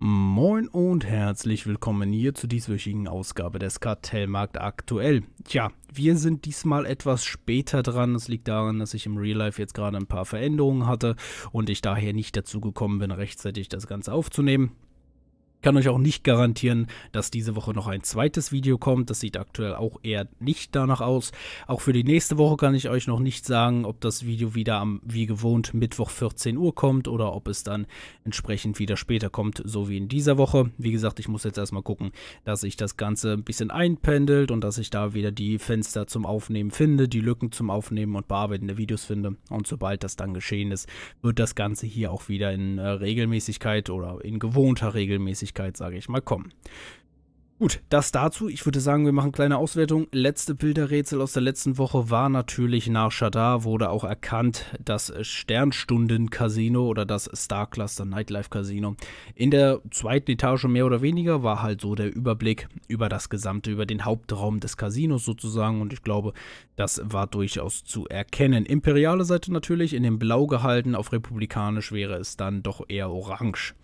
Moin und herzlich willkommen hier zu dieswöchigen Ausgabe des Kartellmarkt aktuell. Tja, wir sind diesmal etwas später dran. Das liegt daran, dass ich im Real Life jetzt gerade ein paar Veränderungen hatte und ich daher nicht dazu gekommen bin, rechtzeitig das Ganze aufzunehmen. Ich kann euch auch nicht garantieren, dass diese Woche noch ein zweites Video kommt. Das sieht aktuell auch eher nicht danach aus. Auch für die nächste Woche kann ich euch noch nicht sagen, ob das Video wieder am wie gewohnt Mittwoch 14 Uhr kommt oder ob es dann entsprechend wieder später kommt, so wie in dieser Woche. Wie gesagt, ich muss jetzt erstmal gucken, dass sich das Ganze ein bisschen einpendelt und dass ich da wieder die Fenster zum Aufnehmen finde, die Lücken zum Aufnehmen und Bearbeiten der Videos finde. Und sobald das dann geschehen ist, wird das Ganze hier auch wieder in äh, Regelmäßigkeit oder in gewohnter Regelmäßigkeit Flüssigkeit, sage ich mal, kommen. Gut, das dazu. Ich würde sagen, wir machen kleine Auswertung. Letzte Bilderrätsel aus der letzten Woche war natürlich nach Shadar, wurde auch erkannt, das Sternstunden-Casino oder das Star Cluster Nightlife Casino. In der zweiten Etage mehr oder weniger war halt so der Überblick über das gesamte, über den Hauptraum des Casinos sozusagen und ich glaube, das war durchaus zu erkennen. Imperiale Seite natürlich in dem Blau gehalten, auf republikanisch wäre es dann doch eher orange.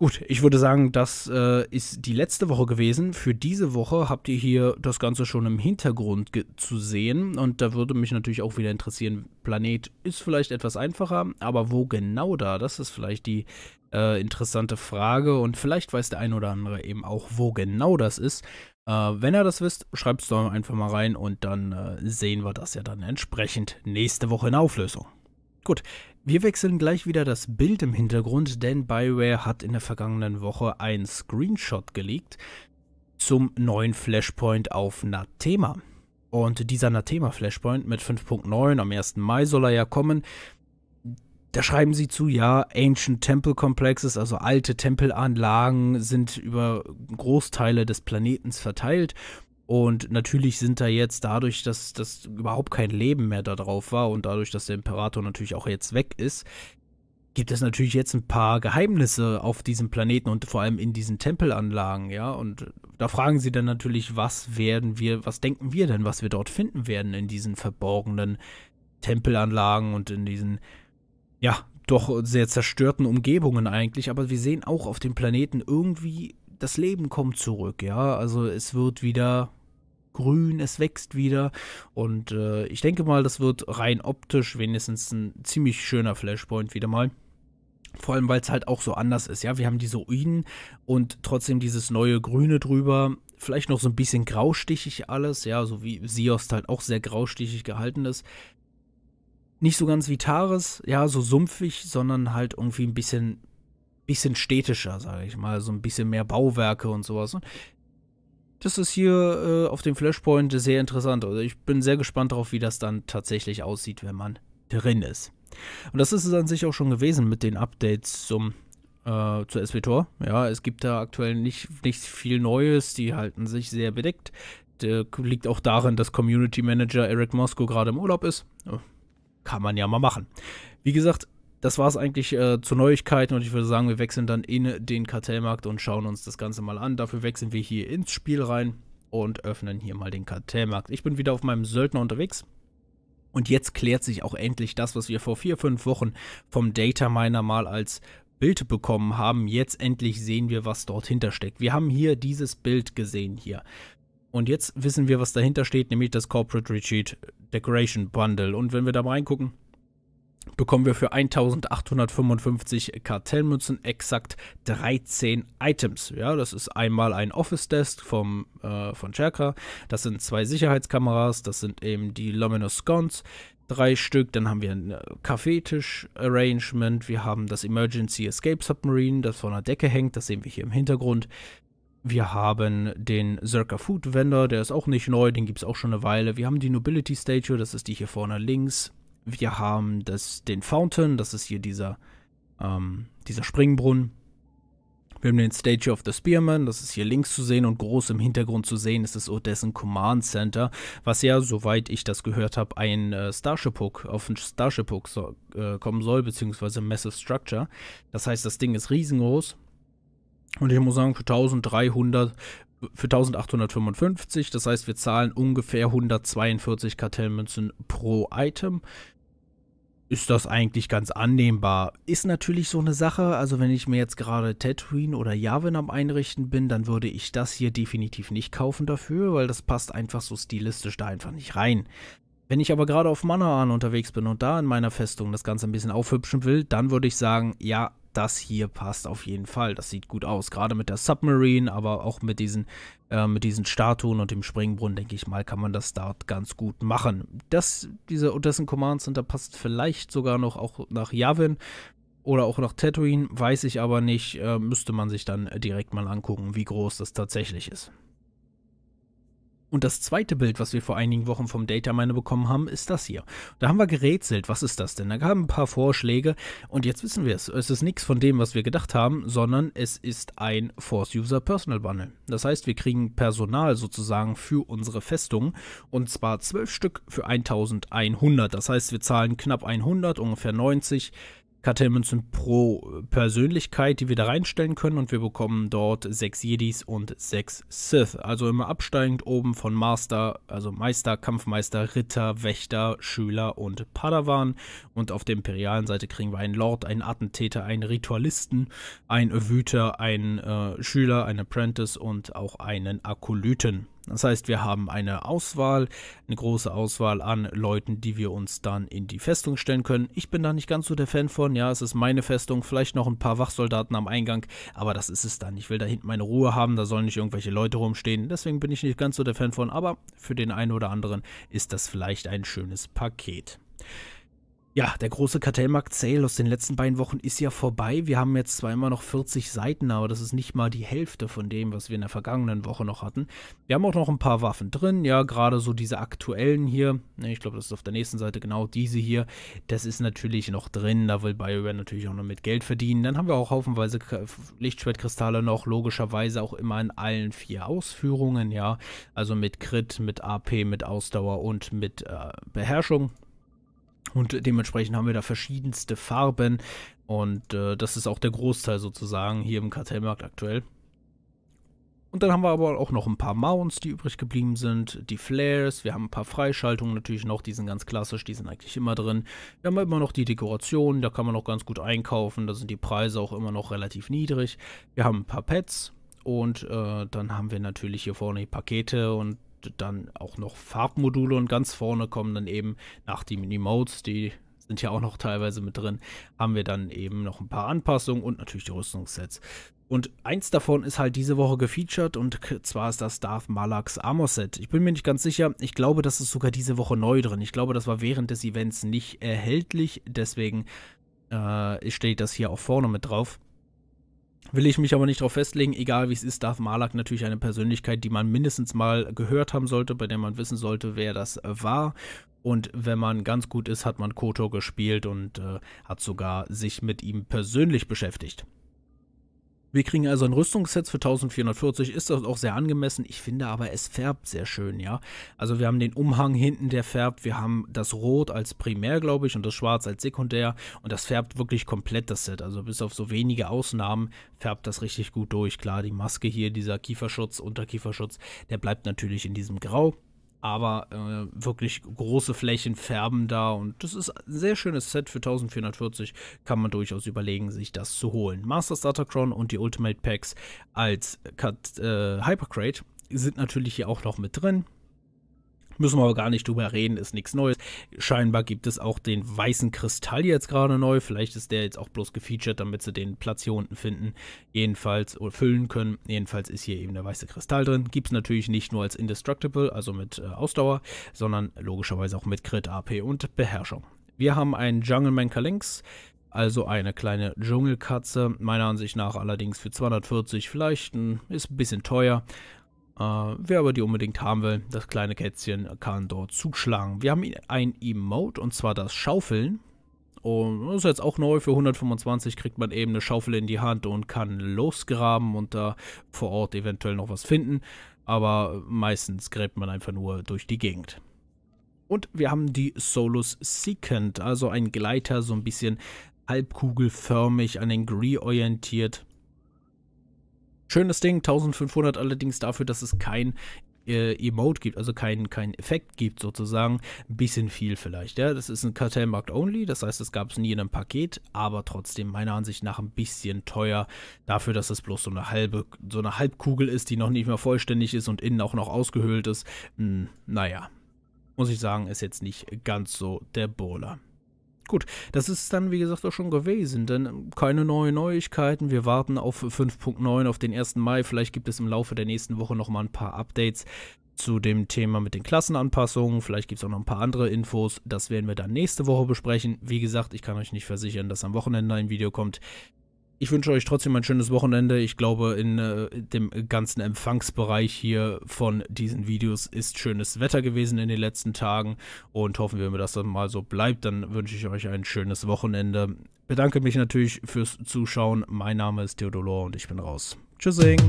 Gut, ich würde sagen, das äh, ist die letzte Woche gewesen. Für diese Woche habt ihr hier das Ganze schon im Hintergrund zu sehen. Und da würde mich natürlich auch wieder interessieren, Planet ist vielleicht etwas einfacher, aber wo genau da? Das ist vielleicht die äh, interessante Frage. Und vielleicht weiß der ein oder andere eben auch, wo genau das ist. Äh, wenn ihr das wisst, schreibt es doch einfach mal rein und dann äh, sehen wir das ja dann entsprechend nächste Woche in Auflösung. Gut, wir wechseln gleich wieder das Bild im Hintergrund, denn Bioware hat in der vergangenen Woche einen Screenshot gelegt zum neuen Flashpoint auf Natema. Und dieser Natema Flashpoint mit 5.9 am 1. Mai soll er ja kommen. Da schreiben sie zu, ja, Ancient Temple Complexes, also alte Tempelanlagen, sind über Großteile des Planetens verteilt und natürlich sind da jetzt dadurch, dass das überhaupt kein Leben mehr da drauf war und dadurch, dass der Imperator natürlich auch jetzt weg ist, gibt es natürlich jetzt ein paar Geheimnisse auf diesem Planeten und vor allem in diesen Tempelanlagen, ja. Und da fragen sie dann natürlich, was werden wir, was denken wir denn, was wir dort finden werden in diesen verborgenen Tempelanlagen und in diesen, ja, doch sehr zerstörten Umgebungen eigentlich. Aber wir sehen auch auf dem Planeten irgendwie das Leben kommt zurück, ja. Also es wird wieder grün, es wächst wieder. Und äh, ich denke mal, das wird rein optisch wenigstens ein ziemlich schöner Flashpoint wieder mal. Vor allem, weil es halt auch so anders ist. Ja, wir haben diese Uinen und trotzdem dieses neue Grüne drüber. Vielleicht noch so ein bisschen graustichig alles, ja, so wie Siost halt auch sehr graustichig gehalten ist. Nicht so ganz wie Taris, ja, so sumpfig, sondern halt irgendwie ein bisschen, bisschen städtischer, sage ich mal. So ein bisschen mehr Bauwerke und sowas. Und das ist hier äh, auf dem Flashpoint sehr interessant. Also ich bin sehr gespannt darauf, wie das dann tatsächlich aussieht, wenn man drin ist. Und das ist es an sich auch schon gewesen mit den Updates zum äh, zu SWTOR. Ja, es gibt da aktuell nicht, nicht viel Neues, die halten sich sehr bedeckt. Der liegt auch darin, dass Community Manager Eric Mosco gerade im Urlaub ist. Kann man ja mal machen. Wie gesagt, das war es eigentlich äh, zu Neuigkeiten und ich würde sagen, wir wechseln dann in den Kartellmarkt und schauen uns das Ganze mal an. Dafür wechseln wir hier ins Spiel rein und öffnen hier mal den Kartellmarkt. Ich bin wieder auf meinem Söldner unterwegs. Und jetzt klärt sich auch endlich das, was wir vor vier, fünf Wochen vom Data Miner mal als Bild bekommen haben. Jetzt endlich sehen wir, was dort hintersteckt. Wir haben hier dieses Bild gesehen hier. Und jetzt wissen wir, was dahinter steht, nämlich das Corporate Retreat Decoration Bundle. Und wenn wir da mal reingucken, bekommen wir für 1855 Kartellmünzen exakt 13 Items. Ja, das ist einmal ein Office Desk vom, äh, von Cherka, das sind zwei Sicherheitskameras, das sind eben die Luminous Scones, drei Stück, dann haben wir ein äh, Kaffeetisch Arrangement, wir haben das Emergency Escape Submarine, das von der Decke hängt, das sehen wir hier im Hintergrund. Wir haben den Zirka Food Vendor, der ist auch nicht neu, den gibt es auch schon eine Weile. Wir haben die Nobility Statue, das ist die hier vorne links. Wir haben das, den Fountain, das ist hier dieser, ähm, dieser Springbrunnen. Wir haben den Statue of the Spearman, das ist hier links zu sehen und groß im Hintergrund zu sehen ist das Odessen Command Center, was ja, soweit ich das gehört habe, ein äh, Starship Hook, auf ein Starship Hook so, äh, kommen soll, beziehungsweise Massive Structure. Das heißt, das Ding ist riesengroß. Und ich muss sagen, für 1300 für 1855. Das heißt, wir zahlen ungefähr 142 Kartellmünzen pro Item. Ist das eigentlich ganz annehmbar? Ist natürlich so eine Sache, also wenn ich mir jetzt gerade Tatooine oder Yavin am Einrichten bin, dann würde ich das hier definitiv nicht kaufen dafür, weil das passt einfach so stilistisch da einfach nicht rein. Wenn ich aber gerade auf Manaan unterwegs bin und da in meiner Festung das Ganze ein bisschen aufhübschen will, dann würde ich sagen, ja, das hier passt auf jeden Fall. Das sieht gut aus. Gerade mit der Submarine, aber auch mit diesen, äh, mit diesen Statuen und dem Springbrunnen, denke ich mal, kann man das dort ganz gut machen. Das, diese Odessen Command Center passt vielleicht sogar noch auch nach Yavin oder auch nach Tatooine, weiß ich aber nicht. Äh, müsste man sich dann direkt mal angucken, wie groß das tatsächlich ist. Und das zweite Bild, was wir vor einigen Wochen vom Dataminer bekommen haben, ist das hier. Da haben wir gerätselt, was ist das denn? Da gab es ein paar Vorschläge und jetzt wissen wir es. Es ist nichts von dem, was wir gedacht haben, sondern es ist ein Force User Personal Bundle. Das heißt, wir kriegen Personal sozusagen für unsere Festung und zwar zwölf Stück für 1100. Das heißt, wir zahlen knapp 100, ungefähr 90 Katamünzen pro Persönlichkeit, die wir da reinstellen können und wir bekommen dort sechs Jedis und sechs Sith. Also immer absteigend oben von Master, also Meister, Kampfmeister, Ritter, Wächter, Schüler und Padawan. Und auf der imperialen Seite kriegen wir einen Lord, einen Attentäter, einen Ritualisten, einen Wüter, einen äh, Schüler, einen Apprentice und auch einen Akolyten. Das heißt, wir haben eine Auswahl, eine große Auswahl an Leuten, die wir uns dann in die Festung stellen können. Ich bin da nicht ganz so der Fan von. Ja, es ist meine Festung, vielleicht noch ein paar Wachsoldaten am Eingang, aber das ist es dann. Ich will da hinten meine Ruhe haben, da sollen nicht irgendwelche Leute rumstehen. Deswegen bin ich nicht ganz so der Fan von, aber für den einen oder anderen ist das vielleicht ein schönes Paket. Ja, der große Kartellmarkt-Sale aus den letzten beiden Wochen ist ja vorbei. Wir haben jetzt zwar immer noch 40 Seiten, aber das ist nicht mal die Hälfte von dem, was wir in der vergangenen Woche noch hatten. Wir haben auch noch ein paar Waffen drin, ja, gerade so diese aktuellen hier. Ne, ich glaube, das ist auf der nächsten Seite genau diese hier. Das ist natürlich noch drin, da will BioWare natürlich auch noch mit Geld verdienen. Dann haben wir auch haufenweise Lichtschwertkristalle noch, logischerweise auch immer in allen vier Ausführungen, ja. Also mit Crit, mit AP, mit Ausdauer und mit äh, Beherrschung. Und dementsprechend haben wir da verschiedenste Farben. Und äh, das ist auch der Großteil sozusagen hier im Kartellmarkt aktuell. Und dann haben wir aber auch noch ein paar Mounts, die übrig geblieben sind, die Flares, wir haben ein paar Freischaltungen natürlich noch, die sind ganz klassisch, die sind eigentlich immer drin. Wir haben immer noch die Dekorationen, da kann man noch ganz gut einkaufen, da sind die Preise auch immer noch relativ niedrig. Wir haben ein paar Pets und äh, dann haben wir natürlich hier vorne die Pakete und dann auch noch Farbmodule und ganz vorne kommen dann eben nach die Mini-Modes, die sind ja auch noch teilweise mit drin, haben wir dann eben noch ein paar Anpassungen und natürlich die Rüstungssets. Und eins davon ist halt diese Woche gefeatured und zwar ist das Darth Malaks Armor Set. Ich bin mir nicht ganz sicher, ich glaube, das ist sogar diese Woche neu drin. Ich glaube, das war während des Events nicht erhältlich, deswegen äh, steht das hier auch vorne mit drauf. Will ich mich aber nicht darauf festlegen. Egal wie es ist, Darth Malak natürlich eine Persönlichkeit, die man mindestens mal gehört haben sollte, bei der man wissen sollte, wer das äh, war. Und wenn man ganz gut ist, hat man Kotor gespielt und äh, hat sogar sich mit ihm persönlich beschäftigt. Wir kriegen also ein Rüstungsset für 1440, ist das auch sehr angemessen. Ich finde aber, es färbt sehr schön, ja. Also wir haben den Umhang hinten, der färbt. Wir haben das Rot als Primär, glaube ich, und das Schwarz als Sekundär. Und das färbt wirklich komplett das Set. Also bis auf so wenige Ausnahmen färbt das richtig gut durch. Klar, die Maske hier, dieser Kieferschutz, Unterkieferschutz, der bleibt natürlich in diesem Grau aber äh, wirklich große Flächen färben da und das ist ein sehr schönes Set für 1440, kann man durchaus überlegen, sich das zu holen. Master Starter Crown und die Ultimate Packs als Cut, äh, Hypercrate sind natürlich hier auch noch mit drin. Müssen wir aber gar nicht drüber reden, ist nichts Neues. Scheinbar gibt es auch den weißen Kristall jetzt gerade neu. Vielleicht ist der jetzt auch bloß gefeatured, damit sie den Platz hier unten finden. Jedenfalls oder füllen können. Jedenfalls ist hier eben der weiße Kristall drin. Gibt es natürlich nicht nur als Indestructible, also mit äh, Ausdauer, sondern logischerweise auch mit Crit, AP und Beherrschung. Wir haben einen Jungle Manker links. also eine kleine Dschungelkatze, meiner Ansicht nach allerdings für 240 vielleicht, hm, ist ein bisschen teuer, Uh, wer aber die unbedingt haben will, das kleine Kätzchen kann dort zuschlagen. Wir haben ein Emote und zwar das Schaufeln. Und das ist jetzt auch neu, für 125 kriegt man eben eine Schaufel in die Hand und kann losgraben und da vor Ort eventuell noch was finden. Aber meistens gräbt man einfach nur durch die Gegend. Und wir haben die Solus Secant, also ein Gleiter, so ein bisschen halbkugelförmig an den Gree orientiert Schönes Ding, 1500 allerdings dafür, dass es kein äh, Emote gibt, also keinen kein Effekt gibt sozusagen, ein bisschen viel vielleicht. Ja? Das ist ein Kartellmarkt Only, das heißt, es gab es nie in einem Paket, aber trotzdem meiner Ansicht nach ein bisschen teuer dafür, dass es bloß so eine halbe, so eine Halbkugel ist, die noch nicht mehr vollständig ist und innen auch noch ausgehöhlt ist. Hm, naja, muss ich sagen, ist jetzt nicht ganz so der Bowler. Gut, das ist dann, wie gesagt, auch schon gewesen, denn keine neuen Neuigkeiten. Wir warten auf 5.9 auf den 1. Mai. Vielleicht gibt es im Laufe der nächsten Woche nochmal ein paar Updates zu dem Thema mit den Klassenanpassungen. Vielleicht gibt es auch noch ein paar andere Infos. Das werden wir dann nächste Woche besprechen. Wie gesagt, ich kann euch nicht versichern, dass am Wochenende ein Video kommt. Ich wünsche euch trotzdem ein schönes Wochenende. Ich glaube, in äh, dem ganzen Empfangsbereich hier von diesen Videos ist schönes Wetter gewesen in den letzten Tagen und hoffen wir, dass das mal so bleibt. Dann wünsche ich euch ein schönes Wochenende. Bedanke mich natürlich fürs Zuschauen. Mein Name ist Theodolor und ich bin raus. Tschüssing.